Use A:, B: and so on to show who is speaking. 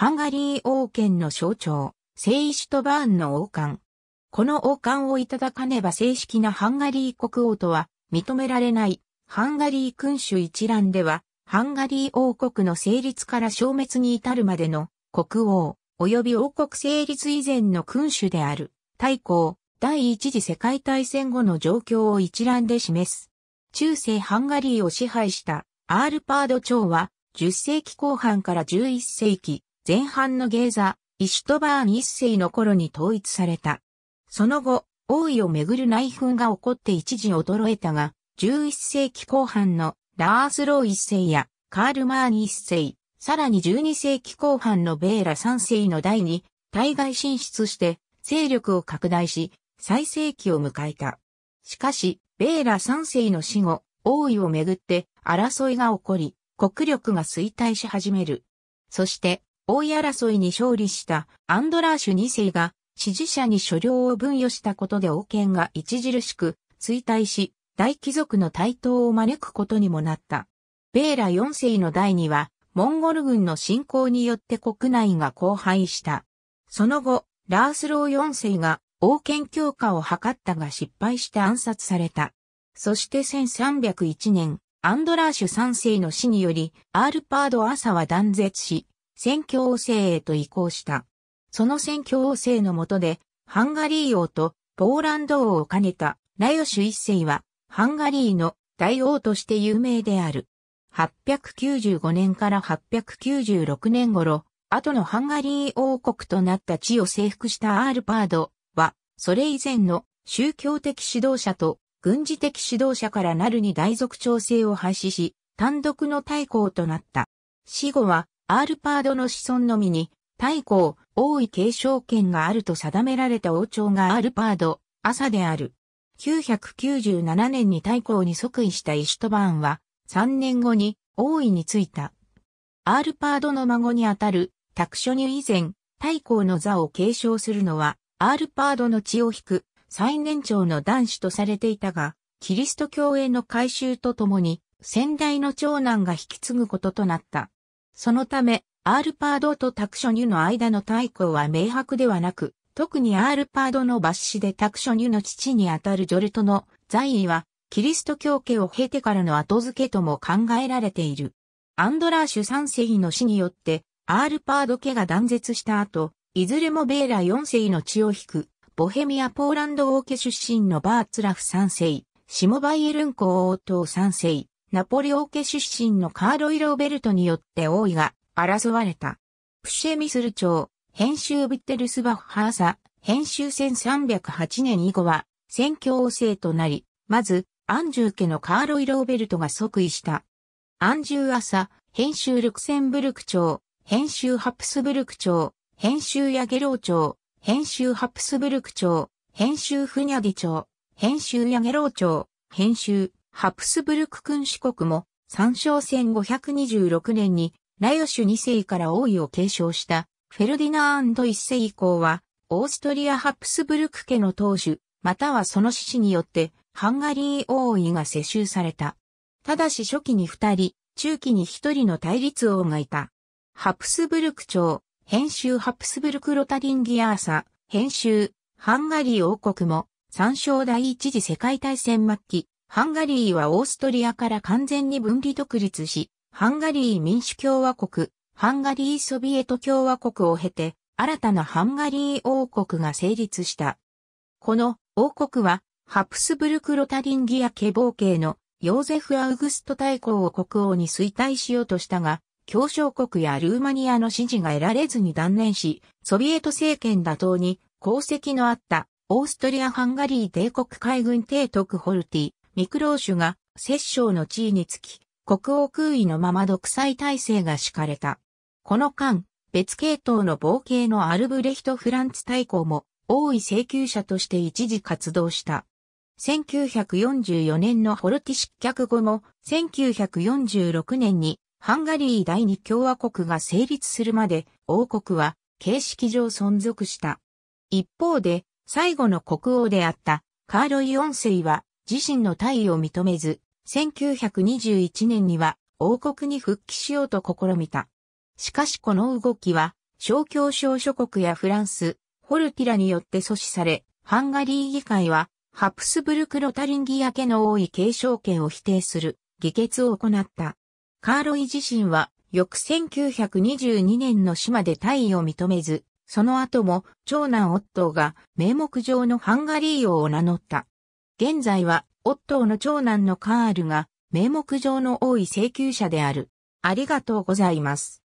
A: ハンガリー王権の象徴、聖イシュトバーンの王冠。この王冠をいただかねば正式なハンガリー国王とは認められないハンガリー君主一覧では、ハンガリー王国の成立から消滅に至るまでの国王、及び王国成立以前の君主である、大公、第一次世界大戦後の状況を一覧で示す。中世ハンガリーを支配したアールパード朝は、10世紀後半から11世紀、前半のゲザー、イシュトバーン一世の頃に統一された。その後、王位をめぐる内紛が起こって一時衰えたが、11世紀後半のラースロー一世やカール・マーニ一世、さらに12世紀後半のベーラ三世の代に、対外進出して、勢力を拡大し、最盛期を迎えた。しかし、ベーラ三世の死後、王位をめぐって争いが起こり、国力が衰退し始める。そして、大位争いに勝利したアンドラーシュ2世が支持者に所領を分与したことで王権が著しく衰退し、大貴族の台頭を招くことにもなった。ベーラ4世の代には、モンゴル軍の侵攻によって国内が荒廃した。その後、ラースロー4世が王権強化を図ったが失敗して暗殺された。そして1301年、アンドラーシュ3世の死により、アールパード・アサは断絶し、宣教王制へと移行した。その宣教王制の下で、ハンガリー王とポーランド王を兼ねたラヨシュ一世は、ハンガリーの大王として有名である。895年から896年頃、後のハンガリー王国となった地を征服したアールパードは、それ以前の宗教的指導者と軍事的指導者からなるに大族調整を廃止し、単独の大公となった。死後はアールパードの子孫のみに、太閤、王位継承権があると定められた王朝がアールパード、朝である。997年に太閤に即位したイシュトバーンは、3年後に王位に就いた。アールパードの孫にあたる、タクショニ以前、太閤の座を継承するのは、アールパードの血を引く最年長の男子とされていたが、キリスト教への改修とともに、先代の長男が引き継ぐこととなった。そのため、アールパードとタクショニュの間の対抗は明白ではなく、特にアールパードの抜子でタクショニュの父にあたるジョルトの在位は、キリスト教家を経てからの後付けとも考えられている。アンドラーシュ三世の死によって、アールパード家が断絶した後、いずれもベーラ四世の血を引く、ボヘミア・ポーランド王家出身のバーツラフ三世、シモバイエルン公王党三世、ナポリオ家出身のカーロイ・ローベルトによって王位が争われた。プシェミスル朝、編集ビッテルスバッハーサ、編集1308年以後は、宣教王政となり、まず、アンジュー家のカーロイ・ローベルトが即位した。アンジュー朝、編集ルクセンブルク朝、編集ハプスブルク朝、編集ヤゲロー朝、編集ハプスブルク朝、編集フニャディ朝、編集ヤゲロー朝、編集ハプスブルク君主国も、参照戦526年に、ラヨシュ2世から王位を継承した、フェルディナーンド1世以降は、オーストリア・ハプスブルク家の当主、またはその支によって、ハンガリー王位が世襲された。ただし初期に2人、中期に1人の対立王がいた。ハプスブルク朝、編集ハプスブルク・ロタリンギアーサ、編集、ハンガリー王国も、参照第一次世界大戦末期、ハンガリーはオーストリアから完全に分離独立し、ハンガリー民主共和国、ハンガリーソビエト共和国を経て、新たなハンガリー王国が成立した。この王国は、ハプスブルク・ロタリンギア家暴系のヨーゼフ・アウグスト大公を国王に衰退しようとしたが、協商国やルーマニアの支持が得られずに断念し、ソビエト政権打倒に功績のあったオーストリア・ハンガリー帝国海軍帝徳ホルティ、ミクローシュが摂政の地位につき、国王空位のまま独裁体制が敷かれた。この間、別系統の冒険のアルブレヒト・フランツ大公も、王位請求者として一時活動した。1944年のホルティ失脚後も、1946年にハンガリー第二共和国が成立するまで、王国は形式上存続した。一方で、最後の国王であったカーロイ4世は自身の退位を認めず、1921年には王国に復帰しようと試みた。しかしこの動きは、小教省諸国やフランス、ホルティラによって阻止され、ハンガリー議会は、ハプスブルク・ロタリンギア家の多い継承権を否定する議決を行った。カーロイ自身は、翌1922年の島で退位を認めず、その後も長男オットーが名目上のハンガリー王を名乗った。現在は、オットーの長男のカールが、名目上の多い請求者である。ありがとうございます。